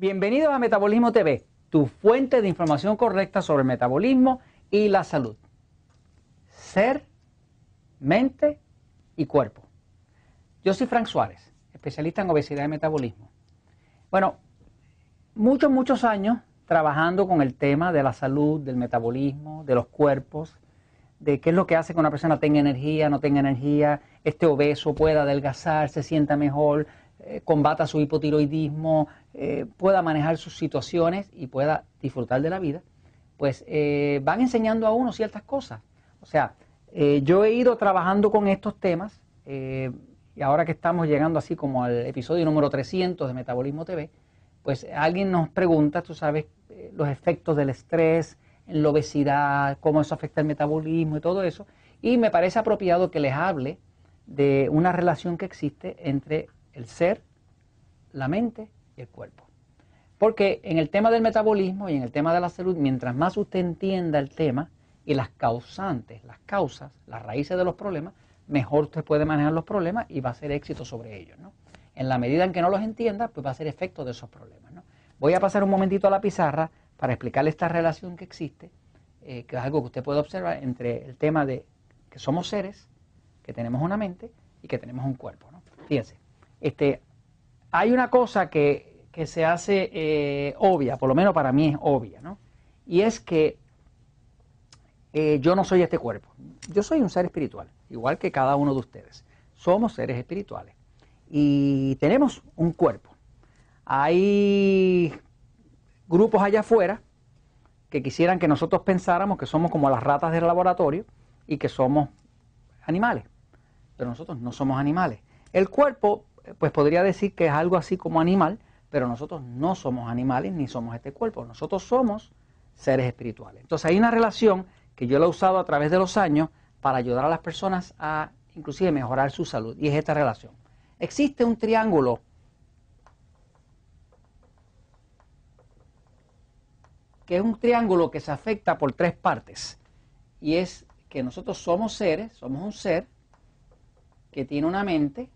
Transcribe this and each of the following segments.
Bienvenidos a Metabolismo TV, tu fuente de información correcta sobre el metabolismo y la salud. Ser, mente y cuerpo. Yo soy Frank Suárez, especialista en obesidad y metabolismo. Bueno, muchos, muchos años trabajando con el tema de la salud, del metabolismo, de los cuerpos, de qué es lo que hace que una persona tenga energía, no tenga energía, esté obeso, pueda adelgazar, se sienta mejor, eh, combata su hipotiroidismo, eh, pueda manejar sus situaciones y pueda disfrutar de la vida, pues eh, van enseñando a uno ciertas cosas. O sea, yo he ido trabajando con estos temas y ahora que estamos llegando así como al episodio número 300 de Metabolismo TV, pues alguien nos pregunta, tú sabes, los efectos del estrés, en la obesidad, cómo eso afecta el metabolismo y todo eso. Y me parece apropiado que les hable de una relación que existe entre el ser, la mente y el cuerpo. Porque en el tema del metabolismo y en el tema de la salud, mientras más usted entienda el tema y las causantes, las causas, las raíces de los problemas, mejor usted puede manejar los problemas y va a ser éxito sobre ellos. ¿no? En la medida en que no los entienda, pues va a ser efecto de esos problemas. ¿no? Voy a pasar un momentito a la pizarra para explicarle esta relación que existe, eh, que es algo que usted puede observar entre el tema de que somos seres, que tenemos una mente y que tenemos un cuerpo. ¿no? Fíjense. Este, hay una cosa que, se hace eh, obvia, por lo menos para mí es obvia, ¿no? Y es que eh, yo no soy este cuerpo, yo soy un ser espiritual, igual que cada uno de ustedes. Somos seres espirituales y tenemos un cuerpo. Hay grupos allá afuera que quisieran que nosotros pensáramos que somos como las ratas del laboratorio y que somos animales, pero nosotros no somos animales. El cuerpo pues podría decir que es algo así como animal, pero nosotros no somos animales ni somos este cuerpo, nosotros somos seres espirituales. Entonces hay una relación que yo la he usado a través de los años para ayudar a las personas a inclusive mejorar su salud, y es esta relación. Existe un triángulo que es un triángulo que se afecta por tres partes, y es que nosotros somos seres, somos un ser que tiene una mente,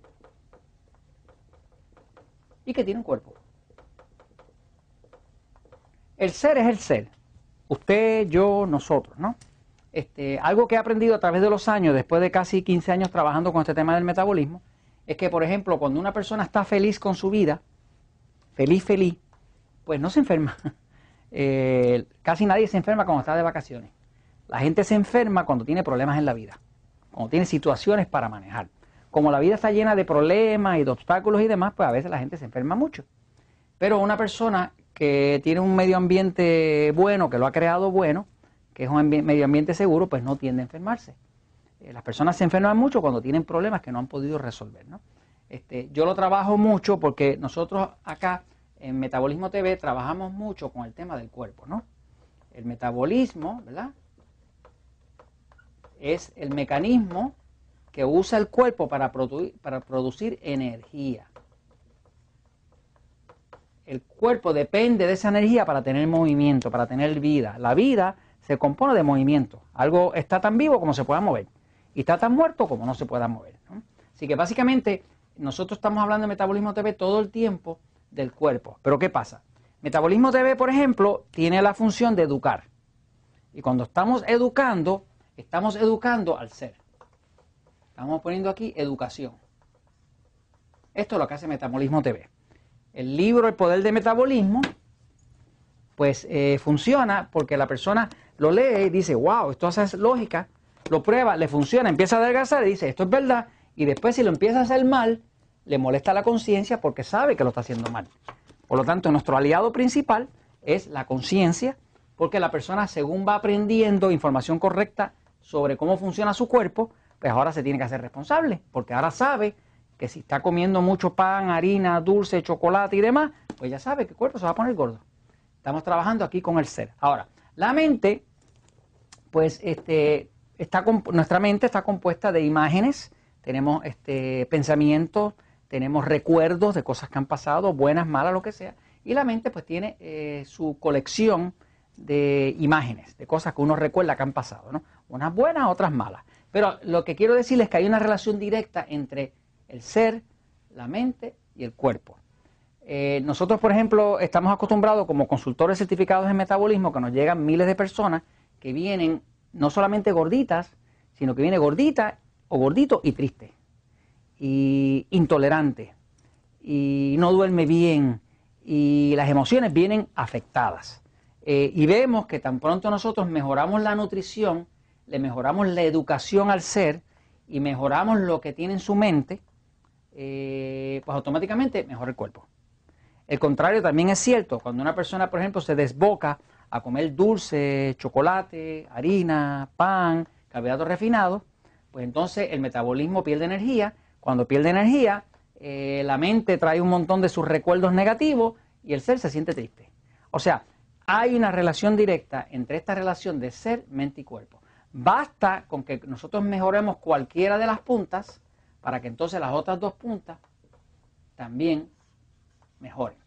y que tiene un cuerpo. El ser es el ser. Usted, yo, nosotros, ¿no? Este, algo que he aprendido a través de los años, después de casi 15 años trabajando con este tema del metabolismo, es que, por ejemplo, cuando una persona está feliz con su vida, feliz, feliz, pues no se enferma. Eh, casi nadie se enferma cuando está de vacaciones. La gente se enferma cuando tiene problemas en la vida, cuando tiene situaciones para manejar como la vida está llena de problemas y de obstáculos y demás, pues a veces la gente se enferma mucho. Pero una persona que tiene un medio ambiente bueno, que lo ha creado bueno, que es un medio ambiente seguro, pues no tiende a enfermarse. Eh, las personas se enferman mucho cuando tienen problemas que no han podido resolver. ¿no? Este, yo lo trabajo mucho porque nosotros acá en Metabolismo TV trabajamos mucho con el tema del cuerpo. ¿no? El metabolismo, ¿verdad? Es el mecanismo que usa el cuerpo para, para producir energía. El cuerpo depende de esa energía para tener movimiento, para tener vida. La vida se compone de movimiento. Algo está tan vivo como se pueda mover y está tan muerto como no se pueda mover. Así que básicamente nosotros estamos hablando de metabolismo TV todo el tiempo del cuerpo. Pero ¿qué pasa? Metabolismo TV, por ejemplo, tiene la función de educar. Y cuando estamos educando, estamos educando al ser estamos poniendo aquí educación. Esto es lo que hace Metabolismo TV. El libro El Poder del Metabolismo, pues eh, funciona porque la persona lo lee y dice, wow, esto hace lógica, lo prueba, le funciona, empieza a adelgazar y dice, esto es verdad, y después si lo empieza a hacer mal, le molesta la conciencia porque sabe que lo está haciendo mal. Por lo tanto, nuestro aliado principal es la conciencia, porque la persona según va aprendiendo información correcta sobre cómo funciona su cuerpo, pues ahora se tiene que hacer responsable, porque ahora sabe que si está comiendo mucho pan, harina, dulce, chocolate y demás, pues ya sabe que el cuerpo se va a poner gordo. Estamos trabajando aquí con el ser. Ahora, la mente, pues este, nuestra mente está compuesta de imágenes, tenemos este, pensamientos, tenemos recuerdos de cosas que han pasado, buenas, malas, lo que sea, y la mente pues tiene eh, su colección de imágenes, de cosas que uno recuerda que han pasado, ¿no? Unas buenas, otras malas. Pero lo que quiero decirles es que hay una relación directa entre el ser, la mente y el cuerpo. Eh, nosotros, por ejemplo, estamos acostumbrados como consultores certificados en metabolismo que nos llegan miles de personas que vienen no solamente gorditas, sino que viene gordita o gordito y triste, y intolerante, y no duerme bien, y las emociones vienen afectadas. Eh, y vemos que tan pronto nosotros mejoramos la nutrición, le mejoramos la educación al ser y mejoramos lo que tiene en su mente, eh, pues automáticamente mejora el cuerpo. El contrario también es cierto. Cuando una persona, por ejemplo, se desboca a comer dulce, chocolate, harina, pan, carbohidratos refinado, pues entonces el metabolismo pierde energía. Cuando pierde energía, eh, la mente trae un montón de sus recuerdos negativos y el ser se siente triste. O sea, hay una relación directa entre esta relación de ser, mente y cuerpo. Basta con que nosotros mejoremos cualquiera de las puntas para que entonces las otras dos puntas también mejoren.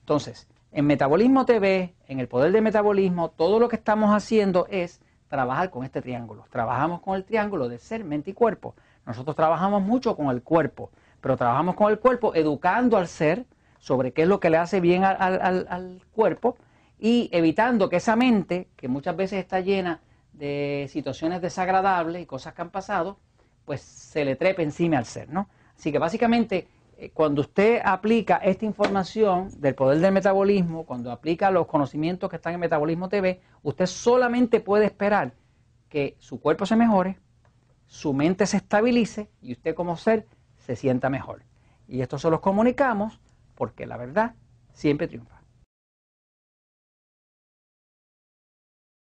Entonces, en Metabolismo TV, en el poder de metabolismo, todo lo que estamos haciendo es trabajar con este triángulo. Trabajamos con el triángulo de ser, mente y cuerpo. Nosotros trabajamos mucho con el cuerpo, pero trabajamos con el cuerpo educando al ser sobre qué es lo que le hace bien al, al cuerpo y evitando que esa mente, que muchas veces está llena de situaciones desagradables y cosas que han pasado, pues se le trepe encima al ser, ¿no? Así que básicamente eh, cuando usted aplica esta información del poder del metabolismo, cuando aplica los conocimientos que están en Metabolismo TV, usted solamente puede esperar que su cuerpo se mejore, su mente se estabilice y usted como ser se sienta mejor. Y esto se los comunicamos porque la verdad siempre triunfa.